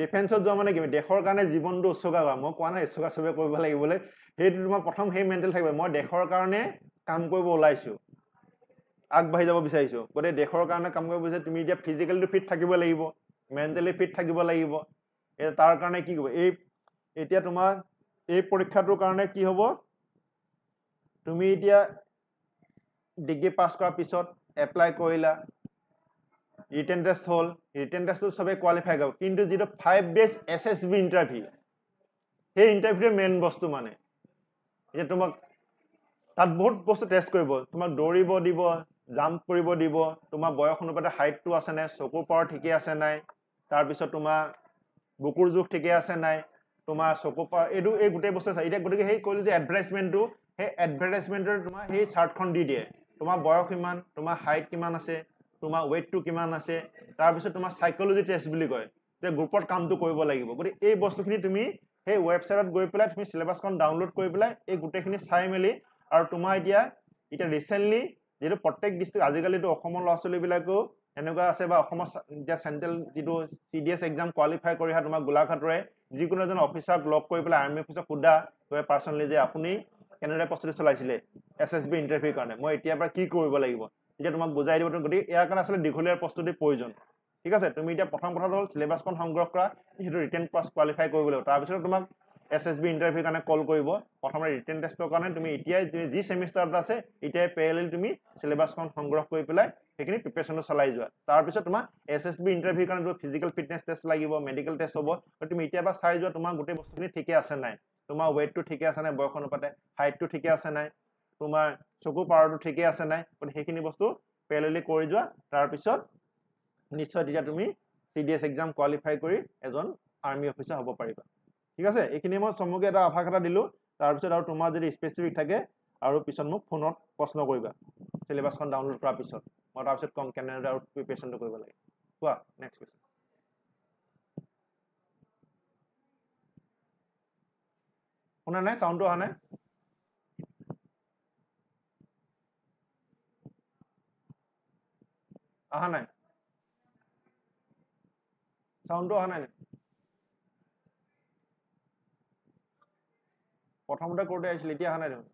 ডিফেন্সত যোৱা মানে কি দেশৰ কাৰণে জীৱনটো উচৰ্গা কৰা মই কোৱা নাই উচৰ্গা চবে কৰিব লাগিব বোলে সেইটো তোমাৰ প্ৰথম সেই মেণ্টেল থাকিব মই দেশৰ কাৰণে কাম কৰিব ওলাইছোঁ আগবাঢ়ি যাব বিচাৰিছোঁ গতিকে দেশৰ কাৰণে কাম কৰিব বিচাৰিছোঁ তুমি এতিয়া ফিজিকেলিটো ফিট থাকিব লাগিব মেণ্টেলি ফিট থাকিব লাগিব এতিয়া তাৰ কাৰণে কি কৰিব এই এতিয়া তোমাৰ এই পৰীক্ষাটোৰ কাৰণে কি হ'ব তুমি এতিয়া ডিগ্ৰী পাছ কৰাৰ পিছত এপ্লাই কৰিলা ৰিটেন টেষ্ট হ'ল ৰিটেন টেষ্টত চবেই কোৱালিফাই কৰিব কিন্তু যিটো five days S S B interview সেই ইণ্টাৰভিউটোৱে মেইন বস্তু মানে এতিয়া তোমাক তাত বহুত বস্তু টেষ্ট কৰিব তোমাক দৌৰিব দিব জাম্প কৰিব দিব তোমাৰ বয়স অনুপাতে হাইটটো আছে নাই চকুৰ পাৱাৰ ঠিকেই আছে নাই তাৰপিছত তোমাৰ বুকুৰ জোখ ঠিকেই আছে নাই তোমাৰ চকু পাৱাৰ এইটো এই গোটেই বস্তু আছে এতিয়া গতিকে সেই কৰিলো যে এডভাৰটাইজমেণ্টটো সেই এডভাৰটাইজমেণ্টৰ তোমাৰ সেই চাৰ্টখন দি দিয়ে তোমাৰ বয়স কিমান তোমাৰ হাইট কিমান আছে তোমাৰ ৱেইটটো কিমান আছে তাৰপিছত তোমাৰ চাইকলজি টেষ্ট বুলি কয় যে গ্ৰুপত কামটো কৰিব লাগিব গতিকে এই বস্তুখিনি তুমি সেই ৱেবছাইটত গৈ পেলাই তুমি চিলেবাছখন ডাউনলোড কৰি পেলাই এই গোটেইখিনি চাই মেলি আৰু তোমাৰ এতিয়া এতিয়া ৰিচেণ্টলি যিটো প্ৰত্যেক ডিষ্ট্ৰিক্ট আজিকালিতো অসমৰ ল'ৰা ছোৱালীবিলাকেও এনেকুৱা আছে বা অসমৰ এতিয়া চেণ্ট্ৰেল যিটো C D S exam qualify কৰি অহা তোমাৰ গোলাঘাটৰে যিকোনো এজন অফিচাৰক লগ কৰি পেলাই আৰ্মি অফিচাৰ সোধা তই পাৰ্চনেলি যে আপুনি কেনেদৰে প্ৰস্তুতি চলাইছিলে এছ এছ বি ইণ্টাৰভিউৰ কাৰণে মই এতিয়াৰ পৰা কি কৰিব লাগিব এতিয়া তোমাক বুজাই দিব গতিকে ইয়াৰ কাৰণে আচলতে দীঘলীয়া প্ৰস্তুতিৰ প্ৰয়োজন ঠিক আছে তুমি এতিয়া প্ৰথম কথাটো হ'ল চিলেবাছখন সংগ্ৰহ কৰা সেইটো ৰিটেন পাছ কোৱালিফাই কৰিব লাগিব তাৰপিছত তোমাক এছ এছ বি ইণ্টাৰভিউ কাৰণে কল কৰিব প্ৰথমতে ৰিটেন টেষ্টৰ কাৰণে তুমি এতিয়াই যি যি ছেমিষ্টাৰত আছে এতিয়াই পেৰেলিল তুমি চিলেবাছখন সংগ্ৰহ কৰি পেলাই সেইখিনি প্ৰিপেৰেশ্যনটো চলাই যোৱা তাৰপিছত তোমাক এছ এছ বি ইণ্টাৰভিউ কাৰণে তোমাক ফিজিকেল ফিটনেছ টেষ্ট লাগিব মেডিকেল টেষ্ট হ'ব আৰু তুমি এতিয়াৰ পৰা চাই যোৱা তোমাৰ গোটেই বস্তুখিনি ঠিকে আছে নাই তোমাৰ ৱেইটটো ঠিকে আছে নাই বয়স অনুপাতে হাইটটো ঠিকে আছে নাই তোমাৰ চকু পাৱাৰটো ঠিকে আছে নাই গতিকে সেইখিনি বস্তু পেলেলি কৰি যোৱা তাৰপিছত নিশ্চয় তেতিয়া তুমি C D S exam qualify কৰি এজন আৰ্মি অফিচাৰ হ'ব পাৰিবা ঠিক আছে এইখিনি মই চমুকে এটা আভাস এটা দিলোঁ তাৰপিছত আৰু তোমাৰ যদি স্পেচিফিক থাকে আৰু পিছত মোক ফোনত প্ৰশ্ন কৰিবা চিলেবাছখন ডাউনলোড কৰাৰ পিছত মই তাৰপিছত ক'ম কেনেদৰে আৰু প্ৰিপেৰেশ্যনটো কৰিব লাগে কোৱা নেক্সট কুৱেশ্যন শুনা নাই চাউণ্ডটো অহা নাই অহা নাই চাউণ্ডটো অহা নাই প্ৰথমতে কৰোঁতে আহিছিলে এতিয়া অহা নাই দেখোন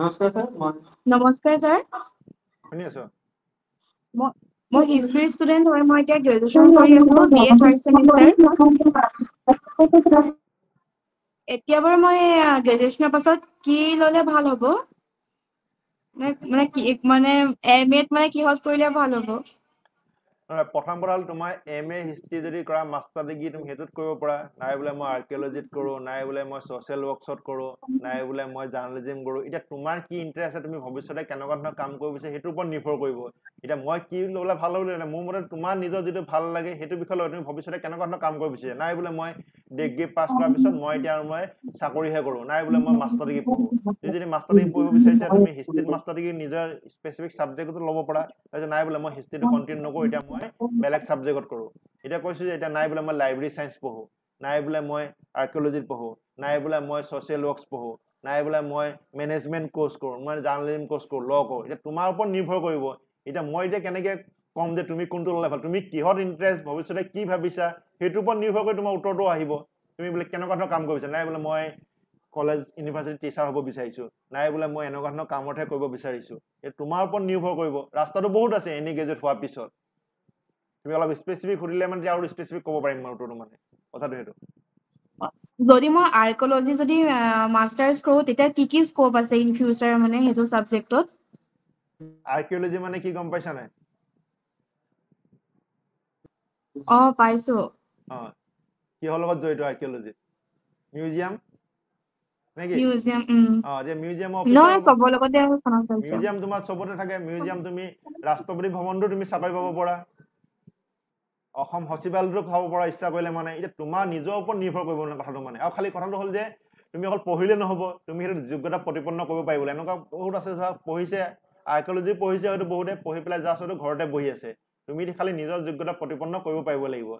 নমস্কাৰ ছাৰ মই হিষ্ট্ৰী ষ্টুডেণ্ট হয় মই এতিয়া গ্ৰেজুৱেশ্যন কৰি আছো বি এ থাৰ্ড ছেমিষ্টাৰ এতিয়া বাৰু মই গ্ৰেজুৱেশ্যনৰ পাছত কি ল'লে ভাল হ'ব মানে কি মানে এম এত মানে কিহত কৰিলে ভাল হ'ব প্ৰথম কথা হ'ল তোমাৰ এম এ হিষ্ট্ৰী যদি কৰা মাষ্টাৰ ডিগ্ৰী তুমি সেইটোত কৰিব পাৰা নাই বোলে মই আৰ্কিঅলজিত কৰোঁ নাই বোলে মই ছ'চিয়েল ৱৰ্কছত কৰোঁ নাই বোলে মই জাৰ্ণালিজিম কৰোঁ এতিয়া তোমাৰ কি ইণ্টাৰেষ্ট আছে তুমি ভৱিষ্যতে কেনেকুৱা ধৰণৰ কাম কৰিব বিচাৰি সেইটোৰ ওপৰত নিৰ্ভৰ কৰিব এতিয়া মই কি ল'বলে ভাল হ'ব বুলি মোৰ মতে তোমাৰ নিজৰ যিটো ভাল লাগে সেইটো বিষয়ে লৈ তুমি ভৱিষ্যতে কেনেকুৱা ধৰণৰ কাম কৰিব বিচাৰি নাই বোলে মই ডিগ্ৰী পাছ কৰাৰ পিছত মই এতিয়া আৰু মই চাকৰিহে কৰোঁ নাই বোলে মই মাষ্টাৰ ডিগ্ৰী পঢ়োঁ তুমি যদি মাষ্টাৰ ডিগ্ৰী পঢ়িব বিচাৰিছা তুমি হিষ্ট্ৰীত মাষ্টাৰ ডিগ্ৰী নিজৰ স্পেচিফিক ছাবজেক্টটো ল'ব পাৰা তাৰপিছত নাই বোলে মই হিষ্ট্ৰীটো কণ্টিনিউ নকৰোঁ এতিয়া মই মই বেলেগ ছাবজেক্টত কৰোঁ এতিয়া কৈছো যে এতিয়া নাই বোলে মই লাইব্ৰেৰী চায়েন্স পঢ়ো নাই বোলে মই আৰ্কিঅলজিত পঢ়ো নাই বোলে মই ছ'চিয়েল ৱৰ্কছ পঢ়ো নাই বোলে মই মেনেজমেণ্ট কোৰ্চ কৰোঁ মই জাৰ্নেলিজিম কোৰ্চ কৰোঁ ল' কৰোঁ এতিয়া তোমাৰ ওপৰত নিৰ্ভৰ কৰিব এতিয়া মই এতিয়া কেনেকে ক'ম যে তুমি কোনটো ল'লে ভাল তুমি কিহত ইণ্টাৰেষ্ট ভৱিষ্যতে কি ভাবিছা সেইটোৰ ওপৰত নিৰ্ভৰ কৰি তোমাৰ উত্তৰটো আহিব তুমি বোলে কেনেকুৱা ধৰণৰ কাম কৰিছা নাই বোলে মই কলেজ ইউনিভাৰ্চিটি টিচাৰ হ'ব বিচাৰিছো নাই বোলে মই এনেকুৱা ধৰণৰ কামতহে কৰিব বিচাৰিছো এই তোমাৰ ওপৰত নিৰ্ভৰ কৰিব ৰাস্তাটো বহুত আছে এনি গ্ৰেজুৱেট হোৱাৰ পিছত তুমি অলপ স্পেসিফিক সুধিলে মানে তেতিয়া আৰু স্পেসিফিক ক'ব পাৰিম মই উত্তৰটো মানে কথাটো সেইটো যদি মই আৰ্কলজি যদি মাষ্টাৰ্ছ কৰোঁ তেতিয়া কি কি স্ক'প আছে ইন ফিউচাৰ মানে সেইটো ছাবজেক্টত আৰ্কিঅলজি মানে কি গম পাইছা নাই অ পাইছো অ কি হল লগত জড়িত আৰ্কিঅলজি মিউজিয়াম মিউজিয়াম তোমাৰ চবতে থাকে মিউজিয়াম তুমি ৰাষ্ট্ৰপতি ভৱনটো তুমি চাকৰি পাব পাৰা অসম সচিবালয়টো খাব পৰা ইচ্ছা কৰিলে মানে এতিয়া তোমাৰ নিজৰ ওপৰত নিৰ্ভৰ কৰিব লাগে কথাটো মানে আৰু খালী কথাটো হ'ল যে তুমি অকল পঢ়িলে নহ'ব তুমি সেইটো যোগ্যতা প্ৰতিপন্ন কৰিব পাৰিবলে এনেকুৱা বহুত আছে চোৱা পঢ়িছে আৰ্কলজি পঢ়িছে হয়তো বহুতে পঢ়ি পেলাই জাষ্ট হয়তো ঘৰতে বহি আছে তুমি খালি নিজৰ যোগ্যতা প্ৰতিপন্ন কৰিব পাৰিব লাগিব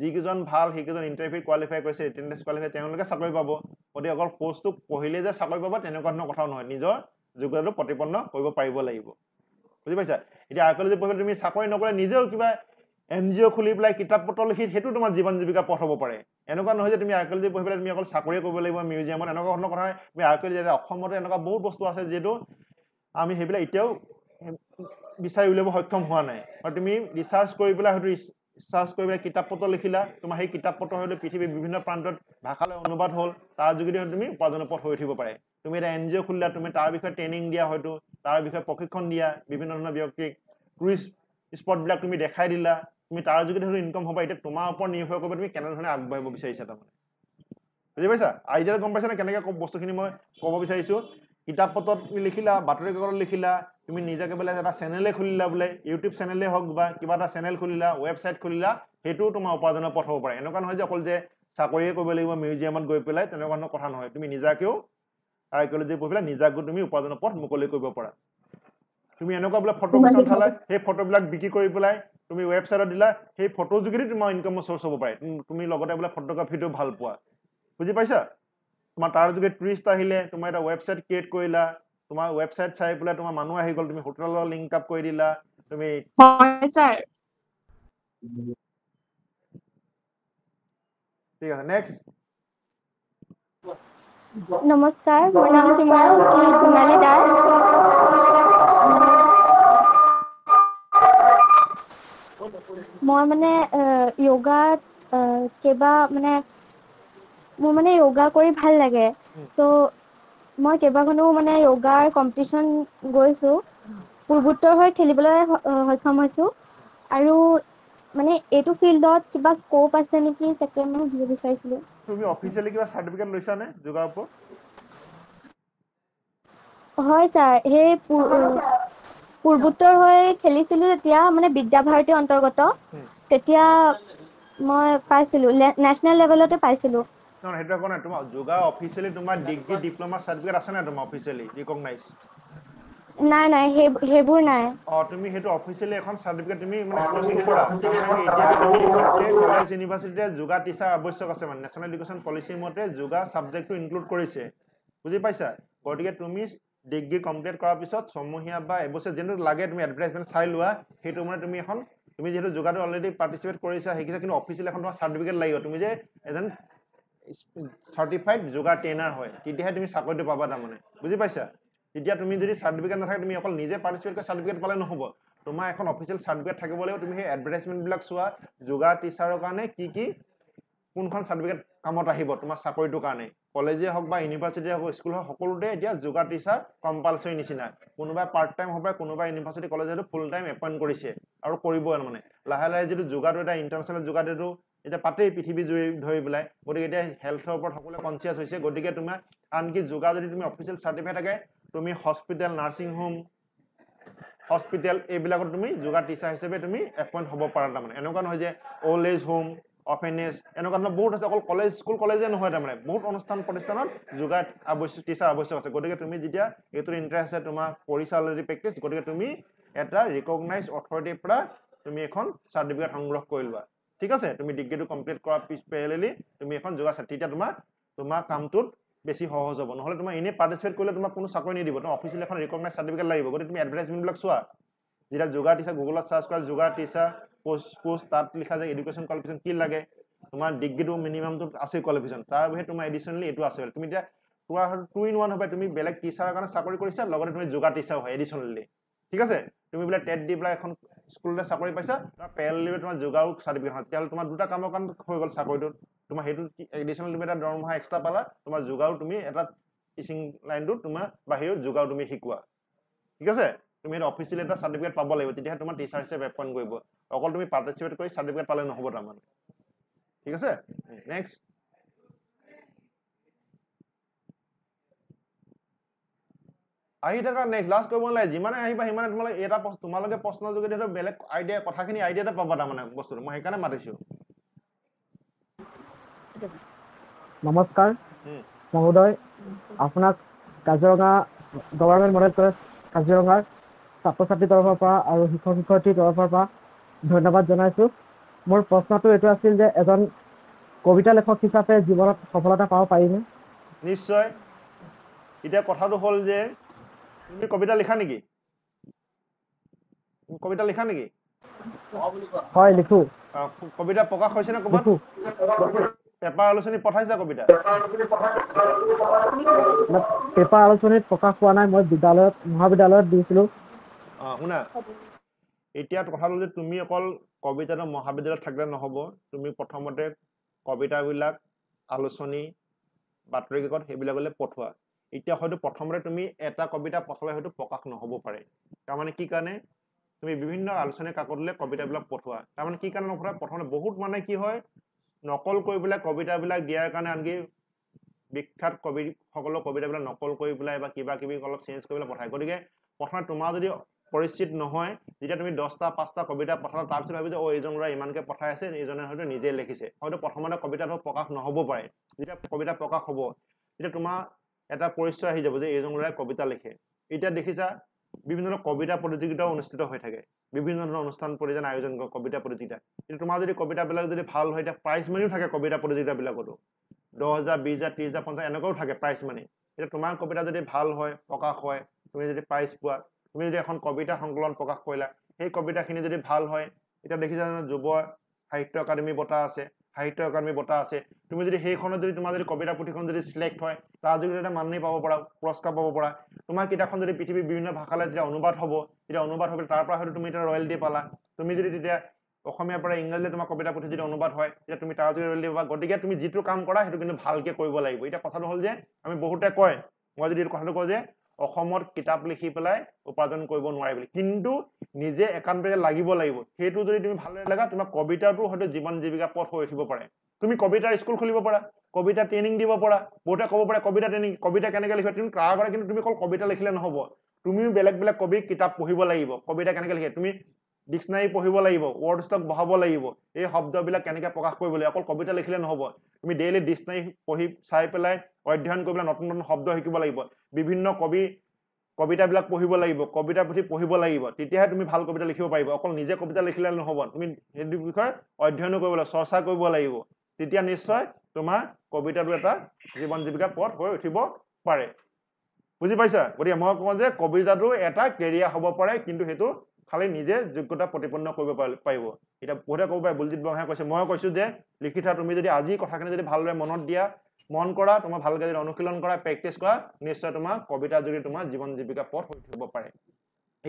যিকেইজন ভাল সেইকেইজন ইণ্টাৰভিউ কোৱালিফাই কৰিছে এটেণ্ডেঞ্চ কোৱালিফাই তেওঁলোকে চাকৰি পাব গতিকে অকল পষ্টটো পঢ়িলে যে চাকৰি পাব তেনেকুৱা ধৰণৰ কথাও নহয় নিজৰ যোগ্যতাটো প্ৰতিপন্ন কৰিব পাৰিব লাগিব বুজি পাইছা এতিয়া আৰ্কলজি পঢ়িবলৈ তুমি চাকৰি নকৰিলে নিজেও কিবা এন জি অ' খুলি পেলাই কিতাপ পত্ৰ লিখি সেইটো তোমাৰ জীৱন জীৱিকা পথ হ'ব পাৰে এনেকুৱা নহয় যে তুমি আই কে এল পঢ়ি পেলাই তুমি অকল চাকৰি কৰিব লাগিব মিউজিয়ামত এনেকুৱা ধৰণৰ কথা তুমি আই কে এল জি অসমতে এনেকুৱা বহুত বস্তু আছে যিহেতু আমি সেইবিলাক এতিয়াও বিচাৰি উলিয়াব সক্ষম হোৱা নাই আৰু তুমি ৰিচাৰ্চ কৰি পেলাই হয়তো চাৰ্চ কৰি পেলাই কিতাপ পত্ৰ লিখিলা তোমাৰ সেই কিতাপ পত্ৰ হয়তো পৃথিৱীৰ বিভিন্ন প্ৰান্তত ভাষালৈ অনুবাদ হ'ল তাৰ যোগেদি হয়তো তুমি উপাৰ্জনৰ পথ হৈ উঠিব পাৰে তুমি এটা এন জি অ' খুলিলা তুমি তাৰ বিষয়ে ট্ৰেইনিং দিয়া হয়তো তাৰ বিষয়ে প্ৰশিক্ষণ দিয়া বিভিন্ন ধৰণৰ ব্যক্তিক টুৰিষ্ট স্পটবিলাক তুমি দেখাই দিলা তুমি তাৰ যোগেদি ধৰি ইনকম হ'বা এতিয়া তোমাৰ ওপৰত নিৰ্ভৰ কৰিব তুমি কেনেধৰণে আগবাঢ়িব বিচাৰিছা তাৰমানে বুজি পাইছা আইডিয়া গম পাইছা নে কেনেকৈ বস্তুখিনি মই ক'ব বিচাৰিছোঁ কিতাপ পত্ৰত তুমি লিখিলা বাতৰি কাকতত লিখিলা তুমি নিজাকে বোলে এটা চেনেলেই খুলিলা বোলে ইউটিউব চেনেলেই হওক বা কিবা এটা চেনেল খুলিলা ৱেবছাইট খুলিলা সেইটোও তোমাৰ উপাৰ্জনৰ পথ হ'ব পাৰে এনেকুৱা নহয় যে অকল যে চাকৰিয়ে কৰিব লাগিব মিউজিয়ামত গৈ পেলাই তেনেকুৱা ধৰণৰ কথা নহয় তুমি নিজাকেও আৰ্কিঅলজি পঢ়ি পেলাই নিজাকেও তুমি উপাৰ্জনৰ পথ মুকলি কৰিব পাৰা তুমি এনেকুৱা বোলে ফটো উঠালা সেই ফটোবিলাক বিক্ৰী কৰি পেলাই তুমি ৱেবছাইটত দিলা সেই ফটো যোগেদি তোমাৰ ইনকামৰ চ'ৰ্চ হ'ব পাৰে তুমি লগতে বোলে ফটোগ্ৰাফীটো ভাল পোৱা বুজি পাইছা তোমাৰ তাৰ যোগেদি টুৰিষ্ট আহিলে তোমাৰ এটা ৱেবছাইট ক্ৰিয়েট কৰিলা তোমাৰ ৱেবছাইট চাই পেলাই তোমাৰ মানুহ আহি গ'ল তুমি হোটেলৰ লিংক আপ কৰি দিলা তুমি নমস্কাৰ মোৰ নাম চিমৰা দাস মই মানে য়োগা কিবা মানে মোৰ মানে য়োগা কৰি ভাল লাগে চ' মই কেইবাখনো মানে য়োগাৰ কম্পিটিশ্যন গৈছোঁ পূৰ্বোত্তৰ হৈ খেলিবলৈ সক্ষম হৈছোঁ আৰু মানে এইটো ফিল্ডত কিবা স্ক'প আছে নেকি তাকে মই সুধিব বিচাৰিছিলোঁ তুমি অফিচিয়েলি কিবা চাৰ্টিফিকেট লৈছা নে যোগাৰ ওপৰত হয় ছাৰ সেই পূৰ্বোত্তৰ হৈ খেলিছিলো যেতিয়া মানে বিদ্যা ভাৰতীৰ অন্তৰ্গত তেতিয়া মই পাইছিলো নেশ্যনেল লেভেলতে পাইছিলো নাই নাই সেইবোৰ নাই অ তুমি সেইটো অফিচিয়েলি এখন চাৰ্টিফিকেট তুমি মানে কোচিং কৰা এতিয়া কলেজ ইউনিভাৰ্চিটিতে যোগা টিচাৰ আৱশ্যক আছে মানে নেশ্যনেল এডুকেশ্যন পলিচি মতে যোগা চাবজেক্টটো ইনক্লুড কৰিছে বুজি পাইছা গতিকে তুমি ডিগ্ৰী কমপ্লিট কৰাৰ পিছত ছমহীয়া বা এবছৰ যোনটো লাগে তুমি এডভাৰটাইজমেণ্ট চাই লোৱা সেইটো মানে তুমি এখন তুমি যিহেতু যোগাটো অলৰেডি পাৰ্টিচিপেট কৰিছা সেইকেইটা কিন্তু অফিচিয়েল এখন তোমাৰ চাৰ্টিফিকেট লাগিব তুমি যে এজন চাৰ্টিফাইড যোগা ট্ৰেইনাৰ হয় তেতিয়াহে তুমি চাকৰিটো পাবা তাৰমানে বুজি পাইছা তেতিয়া তুমি যদি চাৰ্টিফিকেট নাথাকে তুমি অকল নিজে পাৰ্টিচিপেট কৰা চাৰ্টিফিকেট পালে নহ'ব তোমাৰ এখন অফিচিয়েল চাৰ্টিফিকেট থাকিব লাগিব তুমি সেই এডভাৰ্টাইজমেণ্টবিলাক চোৱা যোগা টিচাৰৰ কাৰণে কি কি কোনখন চাৰ্টিফিকেট কামত আহিব তোমাৰ চাকৰিটোৰ কাৰণে কলেজে হওক বা ইউনিভাৰ্চিটিয়ে হওক স্কুল হওক সকলোতে এতিয়া যোগাৰ টিচাৰ কম্পালচৰি নিচিনা কোনোবাই পাৰ্ট টাইম হ'ব পাৰে কোনোবাই ইউনিভাৰ্চিটি কলেজ সেইটো ফুল টাইম এপইণ্ট কৰিছে আৰু কৰিব মানে লাহে লাহে যিটো যোগাটো এতিয়া ইণ্টাৰনেশ্যনেল যোগাত এতিয়া পাতেই পৃথিৱী জুৰি ধৰি পেলাই গতিকে এতিয়া হেল্থৰ ওপৰত সকলোৱে কনচিয়াছ হৈছে গতিকে তোমাৰ আনকি যোগা যদি তুমি অফিচিয়েল চাৰ্টিফিকেট থাকে তুমি হস্পিটেল নাৰ্ছিং হোম হস্পিটেল এইবিলাকত তুমি যোগা টিচাৰ হিচাপে তুমি এপইণ্ট হ'ব পাৰা তাৰমানে এনেকুৱা নহয় যে অল্ড এজ হোম অফ এছ এনেকুৱা ধৰণৰ বহুত আছে অকল কলেজ স্কুল কলেজে নহয় তাৰমানে বহুত অনুষ্ঠান প্ৰতিষ্ঠানত যোগাত আৱশ্যক টিচাৰ আৱশ্যক আছে গতিকে তুমি যেতিয়া এইটোত ইণ্টাৰেষ্ট আছে তোমাৰ কৰিছা অলৰেডি প্ৰেক্টিছ গতিকে তুমি এটা ৰিকগনাইজ অথৰিটিৰ পৰা তুমি এখন চাৰ্টিফিকেট সংগ্ৰহ কৰি লোৱা ঠিক আছে তুমি ডিগ্ৰীটো কমপ্লিট কৰা পেৰেলি তুমি এখন যোগা তেতিয়া তোমাৰ তোমাৰ কামটোত বেছি সহজ হ'ব নহ'লে তোমাৰ এনেই পাৰ্টিচিপেট কৰিলে তোমাক কোনো চাকৰি নিদিব তোমাৰ অফিচিয়েল এখন ৰিকগনাইজ চাৰ্টিফিকেট লাগিব গতিকে তুমি এডভাৰটাইজমেণ্টবিলাক চোৱা যেতিয়া যোগা টিচাৰ গুগলত চাৰ্চ কৰা যোগা টিচাৰ পোষ্ট তাত লিখা যায় এডুকেশ্যন কোৱালিফিকেশ্যন কি লাগে তোমাৰ ডিগ্ৰীটো মিনিমামটো আছে কোৱালিফিকেশ্যন তাৰ বাহিৰে তোমাৰ এডিশ্যনেলি এইটো আছে তুমি এতিয়া তোমাৰ টু ইন ওৱান হ'ব তুমি বেলেগ টিচাৰৰ কাৰণে চাকৰি কৰিছা লগতে তুমি যোগা টিচাৰ হয় এডিশ্যনেলি ঠিক আছে তুমি বোলে টেট দি পেলাই এখন স্কুলতে চাকৰি পাইছা তোমাৰ পেৰেলিৰে তোমাৰ যোগাৰো চাৰ্টিফিকেট হয় তেতিয়াহ'লে তোমাৰ দুটা কামৰ কাৰণে হৈ গ'ল চাকৰিটো তোমাৰ সেইটো এডিশ্যনেল তুমি এটা দৰমহা এক্সট্ৰা পালা তোমাৰ যোগাৰো তুমি এটা টিচিং লাইনটো তোমাৰ বাহিৰত যোগাৰো তুমি শিকোৱা ঠিক আছে তুমি এটা অফিচিয়েল এটা চাৰ্টিফিকেট পাব লাগিব তেতিয়াহে তোমাৰ টিচাৰ হিচাপে এপইণ্ট কৰিব অকল তুমি পাৰ্টিচিপেট কৰি চাৰ্টিফিকেট পালে নহ'ব তাৰমানে ঠিক আছে নেক্সট আহি থাকা নেক্সট লাষ্ট কৰিব নালাগে যিমানে আহিবা সিমানে তোমালোকে এটা তোমালোকে প্ৰশ্ন যোগেদি হ'লেও বেলেগ আইডিয়া কথাখিনি আইডিয়া এটা পাবা তাৰমানে বস্তুটো মই সেইকাৰণে মাতিছোঁ নমস্কাৰ মহোদয় আপোনাক কাজিৰঙা গভৰ্ণমেণ্ট মডেল কলেজ কাজিৰঙাৰ ছাত্ৰ ছাত্ৰীৰ তৰফৰ পৰা আৰু শিক্ষক শিক্ষয়িত্ৰীৰ তৰফৰ পৰা ধন্যবাদ জনাইছোঁ মোৰ প্ৰশ্নটো এইটো আছিল যে এজন কবিতা লেখক হিচাপে জীৱনত সফলতা পাব পাৰিনে নিশ্চয় এতিয়া কথাটো হ'ল যে তুমি কবিতা লিখা নেকি কবিতা লিখা নেকি হয় লিখো কবিতা প্ৰকাশ হৈছে নে পেপাৰ আলোচনী পঠাইছা কবিতা পেপাৰ আলোচনীত প্ৰকাশ হোৱা নাই মই বিদ্যালয়ত মহাবিদ্যালয়ত দিছিলোঁ অ শুনা এতিয়া কথাটো যে তুমি অকল কবিতাটো মহাবিদ্যালয়ত থাকিলে নহ'ব তুমি প্ৰথমতে কবিতাবিলাক আলোচনী বাতৰি কাকত সেইবিলাকলৈ পঠোৱা এতিয়া হয়তো প্ৰথমতে তুমি এটা কবিতা পঠালে হয়তো প্ৰকাশ নহ'ব পাৰে তাৰমানে কি কাৰণে তুমি বিভিন্ন আলোচনী কাকতলৈ কবিতাবিলাক পঠোৱা তাৰমানে কি কাৰণে নপঠোৱা প্ৰথমতে বহুত মানে কি হয় নকল কৰি পেলাই কবিতাবিলাক দিয়াৰ কাৰণে আনকি বিখ্যাত কবি কবিসকলৰ কবিতাবিলাক নকল কৰি পেলাই বা কিবা কিবি অলপ চেঞ্জ কৰি পেলাই পঠায় গতিকে প্ৰথমে তোমাৰ যদি পৰিচিত নহয় যেতিয়া তুমি দহটা পাঁচটা কবিতা পঠালা তাৰপিছত ভাবি যে অ' এইজন ল'ৰাই ইমানকৈ পঠাই আছে এইজনে হয়তো নিজে লিখিছে হয়তো প্ৰথমতে কবিতাটো প্ৰকাশ নহ'ব পাৰে যেতিয়া কবিতা প্ৰকাশ হ'ব তেতিয়া তোমাৰ এটা পৰিচয় আহি যাব যে এইজন ল'ৰাই কবিতা লিখে এতিয়া দেখিছা বিভিন্ন ধৰণৰ কবিতা প্ৰতিযোগিতাও অনুষ্ঠিত হৈ থাকে বিভিন্ন ধৰণৰ অনুষ্ঠান পৰিজন আয়োজন কৰে কবিতা প্ৰতিযোগিতা কিন্তু তোমাৰ যদি কবিতাবিলাক যদি ভাল হয় এতিয়া প্ৰাইজ মানিও থাকে কবিতা প্ৰতিযোগিতাবিলাকতো দহ হাজাৰ বিছ হাজাৰ ত্ৰিছ হাজাৰ পঞ্চাছ এনেকুৱাও থাকে প্ৰাইজ মানি এতিয়া তোমাৰ কবিতা যদি ভাল হয় প্ৰকাশ হয় তুমি যদি প্ৰাইজ পোৱা তুমি যদি এখন কবিতা সংকলন প্ৰকাশ কৰিলা সেই কবিতাখিনি যদি ভাল হয় এতিয়া দেখিছা জানো যুৱ সাহিত্য একাডেমী বঁটা আছে সাহিত্য একাডেমী বঁটা আছে তুমি যদি সেইখনত যদি তোমাৰ যদি কবিতা পুথিখন যদি ছিলেক্ট হয় তাৰ জৰিয়তে মাননি পাব পাৰা পুৰস্কাৰ পাব পাৰা তোমাৰ কিতাপখন যদি পৃথিৱীৰ বিভিন্ন ভাষালৈ যেতিয়া অনুবাদ হ'ব তেতিয়া অনুবাদ হ'ব তাৰ পৰা হয়তো তুমি এতিয়া ৰয়েলিটি পালা তুমি যদি তেতিয়া অসমীয়াৰ পৰা ইংৰাজীলৈ তোমাৰ কবিতা পুথি যদি অনুবাদ হয় তেতিয়া তুমি তাৰ জৰিয়তে ৰয়েলিটি পাবা গতিকে তুমি যিটো কাম কৰা সেইটো কিন্তু ভালকৈ কৰিব লাগিব এতিয়া কথাটো হ'ল যে আমি বহুতে কয় মই যদি এইটো কথাটো কওঁ যে অসমত কিতাপ লিখি পেলাই উপাৰ্জন কৰিব নোৱাৰে বুলি কিন্তু নিজে একান্তকে লাগিব লাগিব সেইটো যদি তুমি ভালদৰে লাগা তোমাৰ কবিতাটো হয়তো জীৱন জীৱিকা পথ হৈ উঠিব পাৰে তুমি কবিতাৰ স্কুল খুলিব পাৰা কবিতা ট্ৰেইনিং দিব পাৰা বহুতে ক'ব পাৰে কবিতা ট্ৰেইনিং কবিতা কেনেকে লিখিব তুমি কাৰ কৰা কিন্তু তুমি অকল কবিতা লিখিলে নহ'ব তুমিও বেলেগ বেলেগ কবি কিতাপ পঢ়িব লাগিব কবিতা কেনেকে লিখে তুমি ডিক্সনাৰী পঢ়িব লাগিব ৱৰ্ড ষ্টক বঢ়াব লাগিব এই শব্দবিলাক কেনেকে প্ৰকাশ কৰিব লাগিব অকল কবিতা লিখিলে নহ'ব তুমি ডেইলি ডিকচনাৰী পঢ়ি চাই পেলাই অধ্যয়ন কৰি পেলাই নতুন নতুন শব্দ শিকিব লাগিব বিভিন্ন কবি কবিতাবিলাক পঢ়িব লাগিব কবিতা পুথি পঢ়িব লাগিব তেতিয়াহে তুমি ভাল কবিতা লিখিব পাৰিব অকল নিজে কবিতা লিখিলে নহ'ব তুমি সেইটো বিষয়ে অধ্যয়নো কৰিব লাগিব চৰ্চা কৰিব লাগিব তেতিয়া নিশ্চয় তোমাৰ কবিতাটো এটা জীৱন জীৱিকা পথ হৈ উঠিব পাৰে বুজি পাইছা গতিকে মই কওঁ যে কবিতাটো এটা কেৰিয়াৰ হ'ব পাৰে কিন্তু সেইটো খালি নিজে যোগ্যতা প্ৰতিপন্ন কৰিব পাৰিব এতিয়া বহুতে ক'ব পাৰে বুলজিৎ বহাই কৈছে মই কৈছোঁ যে লিখিতা তুমি যদি আজি কথাখিনি যদি ভালদৰে মনত দিয়া মন কৰা তোমাৰ ভালকে যদি অনুশীলন কৰা প্ৰেক্টিছ কৰা নিশ্চয় তোমাৰ কবিতাৰ যোগে তোমাৰ জীৱন জীৱিকা পথ হৈ থাকিব পাৰে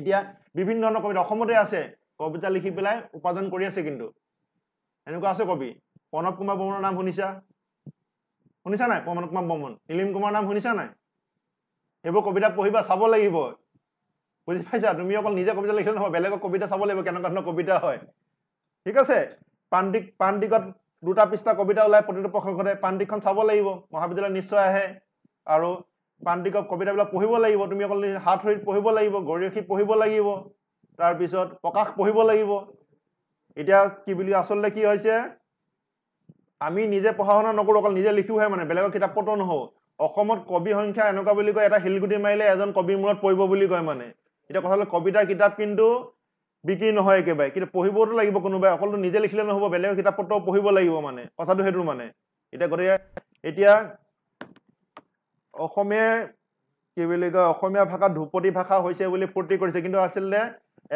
এতিয়া বিভিন্ন ধৰণৰ কবিতা অসমতে আছে কবিতা লিখি পেলাই উপাৰ্জন কৰি আছে কিন্তু এনেকুৱা আছে কবি প্ৰণৱ কুমাৰ বৰ্মনৰ নাম শুনিছা শুনিছা নাই প্ৰণৱ কুমাৰ বৰ্মন নীলিম কুমাৰৰ নাম শুনিছা নাই সেইবোৰ কবিতা পঢ়িবা চাব লাগিব বুজি পাইছা তুমি অকল নিজে কবিতা লিখিলে নহয় বেলেগক কবিতা চাব লাগিব কেনেকুৱা ধৰণৰ কবিতা হয় ঠিক আছে পাণ্ডিক পাণ্ডিকত দুটা পৃষ্ঠা কবিতা ওলায় প্ৰতিটো প্ৰশাসনে পাণ্ডিকখন চাব লাগিব মহাবিদ্যালয় নিশ্চয় আহে আৰু পাণ্ডিকক কবিতাবিলাক পঢ়িব লাগিব তুমি অকল হাত শৰীত পঢ়িব লাগিব গৰিয়সী পঢ়িব লাগিব তাৰপিছত প্ৰকাশ পঢ়িব লাগিব এতিয়া কি বুলি আচলতে কি হৈছে আমি নিজে পঢ়া শুনা নকৰোঁ অকল নিজে লিখোঁহে মানে বেলেগৰ কিতাপ পত্ৰ নহওঁ অসমত কবি সংখ্যা এনেকুৱা বুলি কয় এটা শিলগুটি মাৰিলে এজন কবিৰ মূৰত পৰিব বুলি কয় মানে এতিয়া কথা হ'ল কবিতাৰ কিতাপ কিন্তু বিক্ৰী নহয় একেবাৰে কিন্তু পঢ়িবতো লাগিব কোনোবাই অকলটো নিজে লিখিলে নহ'ব বেলেগ কিতাপ পত্ৰ পঢ়িব লাগিব মানে কথাটো সেইটো মানে এতিয়া গতিকে এতিয়া অসমীয়া কি বুলি কয় অসমীয়া ভাষা ধুপতি ভাষা হৈছে বুলি ফূৰ্তি কৰিছে কিন্তু আচলতে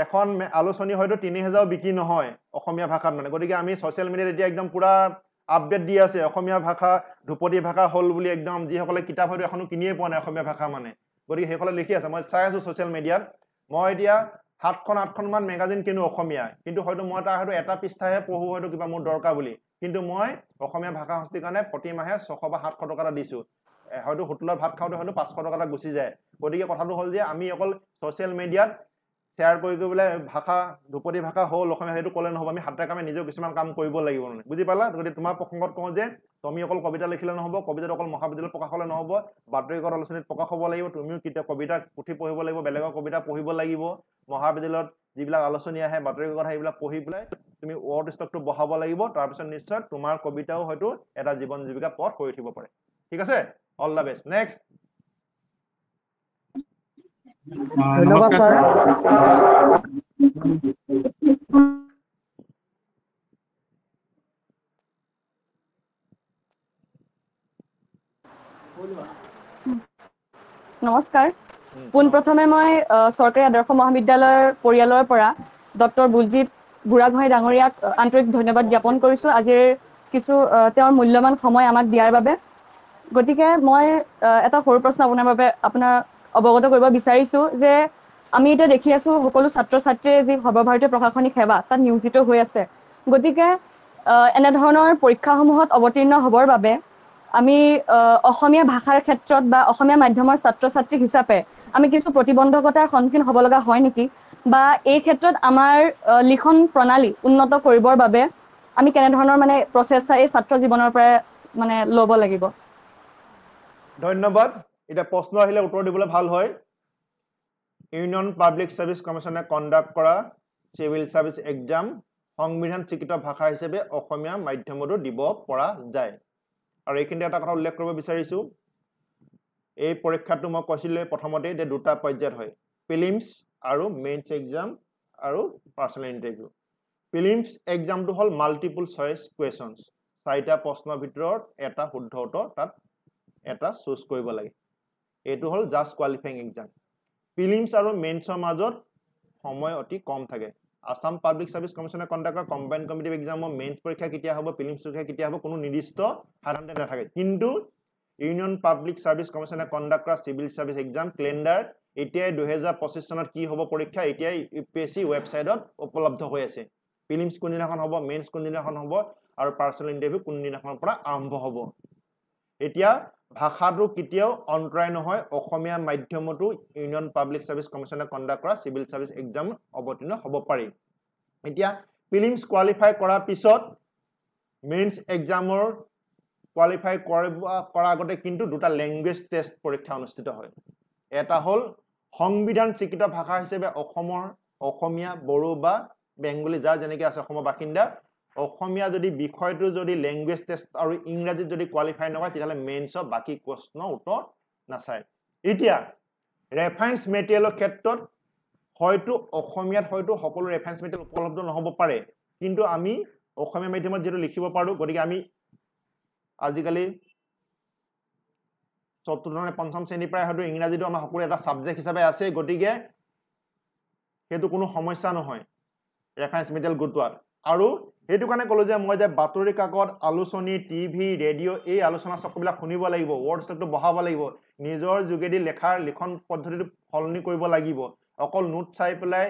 এখন আলোচনী হয়তো তিনি হেজাৰো বিক্ৰী নহয় অসমীয়া ভাষাত মানে গতিকে আমি ছ'চিয়েল মিডিয়াত এতিয়া একদম পূৰা আপডেট দি আছে অসমীয়া ভাষা ধ্ৰুপদী ভাষা হ'ল বুলি একদম যিসকলে কিতাপ হয়তো এখনো কিনিয়ে পোৱা নাই অসমীয়া ভাষা মানে গতিকে সেইফালে লিখি আছে মই চাই আছো ছচিয়েল মিডিয়াত মই এতিয়া সাতখন আঠখনমান মেগাজিন কিনো অসমীয়া কিন্তু হয়তো মই তাৰ হয়তো এটা পৃষ্ঠাহে পঢ়োঁ হয়তো কিবা মোৰ দৰকাৰ বুলি কিন্তু মই অসমীয়া ভাষা সংস্কৃতিৰ কাৰণে প্ৰতি মাহে ছশ বা সাতশ টকা এটা দিছোঁ হয়তো হোটেলত ভাত খাওঁতে হয়তো পাঁচশ টকা এটা গুচি যায় গতিকে কথাটো হ'ল যে আমি অকল ছ'চিয়েল মিডিয়াত শ্বেয়াৰ কৰি গৈ পেলাই ভাষা ধ্ৰুপদী ভাষা হ'ল অসমীয়া সেইটো ক'লে নহ'ব আমি হাতে কামে নিজেও কিছুমান কাম কৰিব লাগিব মানে বুজি পালা গতিকে তোমাৰ প্ৰসংগত কওঁ যে তুমি অকল কবিতা লিখিলে নহ'ব কবিতাটো অকল মহাবিদ্যালয়ত প্ৰকাশ হ'লে নহ'ব বাতৰিকত আলোচনীত প্ৰকাশ হ'ব লাগিব তুমিও কেতিয়া কবিতা পুথি পঢ়িব লাগিব বেলেগৰ কবিতা পঢ়িব লাগিব মহাবিদ্যালয়ত যিবিলাক আলোচনী আহে বাতৰি বাতৰিকত সেইবিলাক পঢ়ি পেলাই তুমি ৱৰ্ড ষ্টকটো বঢ়াব লাগিব তাৰপিছত নিশ্চয় তোমাৰ কবিতাও হয়তো এটা জীৱন জীৱিকা পথ কৰি উঠিব পাৰে ঠিক আছে all the best next Ah, নমস্কাৰ পোন প্ৰথমে মই চৰকাৰী আদৰ্শ মহাবিদ্যালয়ৰ পৰিয়ালৰ পৰা ডক্টৰ বুলজিত বুঢ়াগোহাঁই ডাঙৰীয়াক আন্তৰিক ধন্যবাদ জ্ঞাপন কৰিছোঁ আজিৰ কিছু তেওঁৰ মূল্যৱান সময় আমাক দিয়াৰ বাবে গতিকে মই এটা সৰু প্ৰশ্ন আপোনাৰ বাবে আপোনাৰ অৱগত কৰিব বিচাৰিছোঁ যে আমি এতিয়া দেখি আছোঁ সকলো ছাত্ৰ ছাত্ৰীয়ে যি সৰ্বভাৰতীয় প্ৰশাসনিক সেৱা তাত নিয়োজিত হৈ আছে গতিকে এনেধৰণৰ পৰীক্ষাসমূহত অৱতীৰ্ণ হ'বৰ বাবে আমি অসমীয়া ভাষাৰ ক্ষেত্ৰত বা অসমীয়া মাধ্যমৰ ছাত্ৰ ছাত্ৰী হিচাপে আমি কিছু প্ৰতিবন্ধকতাৰ সন্মুখীন হ'ব লগা হয় নেকি বা এই ক্ষেত্ৰত আমাৰ লিখন প্ৰণালী উন্নত কৰিবৰ বাবে আমি কেনেধৰণৰ মানে প্ৰচেষ্টা এই ছাত্ৰ জীৱনৰ পৰাই মানে ল'ব লাগিব ধন্যবাদ এতিয়া প্ৰশ্ন আহিলে উত্তৰ দিবলৈ ভাল হয় ইউনিয়ন পাব্লিক ছাৰ্ভিচ কমিশ্যনে কণ্ডাক্ট কৰা চিভিল ছাৰ্ভিচ এক্সাম সংবিধান স্বীকৃত ভাষা হিচাপে অসমীয়া মাধ্যমতো দিব পৰা যায় আৰু এইখিনিতে এটা কথা উল্লেখ কৰিব বিচাৰিছোঁ এই পৰীক্ষাটো মই কৈছিলোঁ প্ৰথমতেই যে দুটা পৰ্যায়ত হয় পিলিমছ আৰু মেইনছ এক্সাম আৰু পাৰ্চনেল ইণ্টাৰভিউ পিলিমছ এক্সামটো হ'ল মাল্টিপুল চইচ কুৱেশ্যনছ চাৰিটা প্ৰশ্নৰ ভিতৰত এটা শুদ্ধ উত্তৰ তাত এটা চুজ কৰিব লাগে এইটো হ'ল জাষ্ট কোৱালিফাইং এক্সাম প্ৰিলিমছ আৰু মেইনছৰ মাজত সময় অতি কম থাকে আসাম পাব্লিক ছাৰ্ভিচ কমিশ্যনে কণ্ডাক্ট কৰা কম্বাইন কমিটিভ এক্সামৰ মেইনছ পৰীক্ষা কেতিয়া হ'ব প্ৰিলিমছ পৰীক্ষা কেতিয়া হ'ব কোনো নিৰ্দিষ্ট সাধাৰণতে নাথাকে কিন্তু ইউনিয়ন পাব্লিক ছাৰ্ভিচ কমিশ্যনে কণ্ডাক্ট কৰা চিভিল ছাৰ্ভিচ এক্সাম কেলেণ্ডাৰ এতিয়াই দুহেজাৰ পঁচিছ চনত কি হ'ব পৰীক্ষা এতিয়া ইউ পি এছ চি ৱেবছাইটত উপলব্ধ হৈ আছে প্ৰিলিমছ কোনদিনাখন হ'ব মেইনছ কোনদিনাখন হ'ব আৰু পাৰ্চনেল ইণ্টাৰভিউ কোনদিনাখনৰ পৰা আৰম্ভ হ'ব এতিয়া ভাষাটো কেতিয়াও অন্তৰায় নহয় অসমীয়া মাধ্যমতো ইউনিয়ন পাব্লিক ছাৰ্ভিচ কমিশ্যনে কণ্ডাক্ট কৰা চিভিল চাৰ্ভিচ এক্সাম অৱতীৰ্ণ হ'ব পাৰি এতিয়া ফিলিমছ কোৱালিফাই কৰাৰ পিছত মেইনছ এক্সামৰ কোৱালিফাই কৰিব কৰাৰ আগতে কিন্তু দুটা লেংগুৱেজ টেষ্ট পৰীক্ষা অনুষ্ঠিত হয় এটা হ'ল সংবিধান স্বীকৃত ভাষা হিচাপে অসমৰ অসমীয়া বড়ো বা বেংগলী যাৰ যেনেকৈ আছে অসমৰ বাসিন্দা অসমীয়া যদি বিষয়টো যদি লেংগুৱেজ টেষ্ট আৰু ইংৰাজীত যদি কোৱালিফাই নহয় তেতিয়াহ'লে মেইনছৰ বাকী প্ৰশ্ন উত্তৰ নাচায় এতিয়া ৰেফাৰেঞ্চ মেটেৰিয়েলৰ ক্ষেত্ৰত হয়তো অসমীয়াত হয়তো সকলো ৰেফাৰেঞ্চ মেটেৰিয়েল উপলব্ধ নহ'ব পাৰে কিন্তু আমি অসমীয়া মাধ্যমত যিহেতু লিখিব পাৰোঁ গতিকে আমি আজিকালি চতুৰ্থ ধৰণে পঞ্চম শ্ৰেণীৰ পৰাই হয়তো ইংৰাজীটো আমাৰ সকলো এটা ছাবজেক্ট হিচাপে আছে গতিকে সেইটো কোনো সমস্যা নহয় ৰেফাৰেঞ্চ মেটেৰিয়েল গোটোৱাৰ আৰু সেইটো কাৰণে ক'লোঁ যে মই যে বাতৰি কাকত আলোচনী টি ভি ৰেডিঅ' এই আলোচনা চক্ৰবিলাক শুনিব লাগিব ৱাটছএপটো বঢ়াব লাগিব নিজৰ যোগেদি লেখাৰ লিখন পদ্ধতিটো সলনি কৰিব লাগিব অকল নোট চাই পেলাই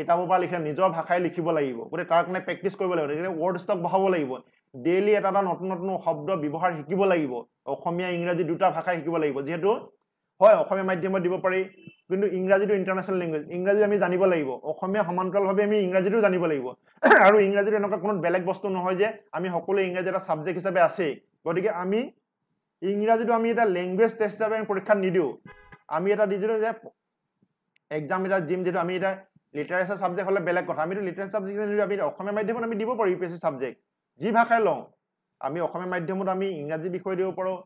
কিতাপৰ পৰা লিখিলে নিজৰ ভাষাই লিখিব লাগিব গতিকে তাৰ কাৰণে প্ৰেক্টিছ কৰিব লাগিব গতিকে ৱৰ্ড ষ্টক বঢ়াব লাগিব ডেইলি এটা এটা নতুন নতুন শব্দ ব্যৱহাৰ শিকিব লাগিব অসমীয়া ইংৰাজী দুটা ভাষাই শিকিব লাগিব যিহেতু হয় অসমীয়া মাধ্যমত দিব পাৰি কিন্তু ইংৰাজীটো ইণ্টাৰনেশ্যনেল লেংগুৱেজ ইংৰাজী আমি জানিব লাগিব অসমীয়া সমান্তৰালভাৱে আমি ইংৰাজীটো জানিব লাগিব আৰু ইংৰাজীটো এনেকুৱা কোনো বেলেগ বস্তু নহয় যে আমি সকলোৱে ইংৰাজী এটা ছাবজেক্ট হিচাপে আছেই গতিকে আমি ইংৰাজীটো আমি এটা লেংগুৱেজ টেষ্ট হিচাপে আমি পৰীক্ষাত নিদিওঁ আমি এটা দি দিলোঁ যে এক্সাম এটা দিম যিটো আমি এটা লিটাৰেচাৰ ছাবজেক্ট হ'লে বেলেগ কথা আমিতো লিটাৰেচাৰ ছাবজেক্ট নিদিওঁ আমি অসমীয়া মাধ্যমত আমি দিব পাৰোঁ U P S C subject যি ভাষাই লওঁ আমি অসমীয়া মাধ্যমত আমি ইংৰাজী বিষয় দিব পাৰোঁ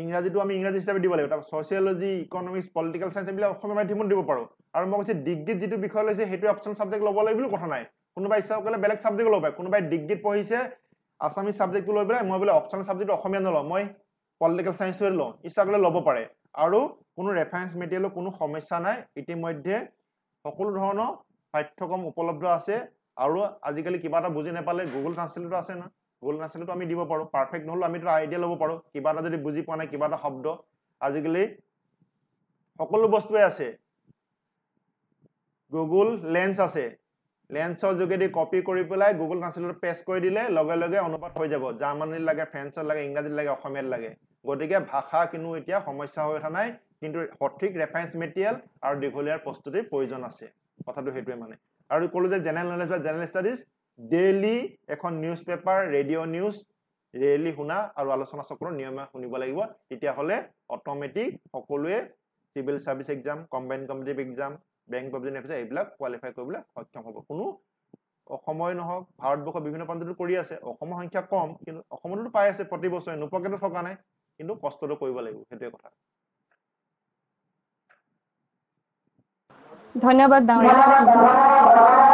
ইংৰাজীটো আমি ইংৰাজী হিচাপে দিব লাগিব তাৰপৰা ছ'চিয়লজি ইকনমিক্স পলিটিকেল চাইন্স এইবিলাক অসমীয়া মাধ্যমত দিব পাৰোঁ আৰু মই কৈছোঁ ডিগ্ৰীত যিটো বিষয় লৈছে সেইটো অপশ্যন ছাবজেক্ট ল'ব লাগিব বুলি কথা নাই কোনোবাই ইচ্ছা কৰিলে বেলেগ চাবজেক্ট ল'ব পাৰে কোনোবাই ডিগ্ৰীত পঢ়িছে আছামিজ ছাবজেক্টটো লৈ পেলাই মই বোলে অপশ্যনেল ছাবজেক্ট অসমীয়া নলওঁ মই পলিটিকেল চায়েন্সটোৱে লওঁ ইচ্ছা কৰিলে ল'ব পাৰে আৰু কোনো ৰেফাৰেঞ্চ মেটেৰিয়েলৰ কোনো সমস্যা নাই ইতিমধ্যে সকলো ধৰণৰ পাঠ্যক্ৰম উপলব্ধ আছে আৰু আজিকালি কিবা এটা বুজি নাপালে গুগল ট্ৰান্সলেটৰ আছে না ভুল নাছিলেতো আমি দিব পাৰো পাৰফেক্ট নহ'লেও আমি এটা আইডিয়া ল'ব পাৰোঁ কিবা এটা যদি বুজি পোৱা নাই কিবা এটা শব্দ আজিকালি সকলো বস্তুৱে আছে গুগল লেন্স আছে লেন্সৰ যোগেদি কপি কৰি পেলাই গুগল ট্ৰান্সলেটত পেষ্ট কৰি দিলে লগে লগে অনুবাদ হৈ যাব জাৰ্মানীত লাগে ফ্ৰেন্সত লাগে ইংৰাজীত লাগে অসমীয়াত লাগে গতিকে ভাষা কিনো এতিয়া সমস্যা হৈ উঠা নাই কিন্তু সঠিক ৰেফাৰেঞ্চ মেটেৰিয়েল আৰু দীঘলীয়া প্ৰস্তুতিৰ প্ৰয়োজন আছে কথাটো সেইটোৱে মানে আৰু ক'লো যে জেনেৰেল নলেজ বা জেনেৰেল ষ্টাডিজ ডেইলি এখন নিউজ পেপাৰ ৰেডিঅ' নিউজ ৰেলি শুনা আৰু আলোচনা চক্ৰ নিয়মীয়া শুনিব লাগিব তেতিয়াহ'লে অট'মেটিক সকলোৱে civil service exam combine competitive exam bank প্ৰভিজন এফিচাৰ এইবিলাক কোৱালিফাই কৰিবলৈ সক্ষম হ'ব কোনো অসমৰে নহওক ভাৰতবৰ্ষৰ বিভিন্ন প্ৰান্ততো কৰি আছে অসমৰ সংখ্যা কম কিন্তু অসমতো পাই আছে প্ৰতি বছৰে নোপোৱাকৈতো থকা নাই কিন্তু কষ্টটো কৰিব লাগিব সেইটোৱে কথা ধন্যবাদ ধন্যবাদ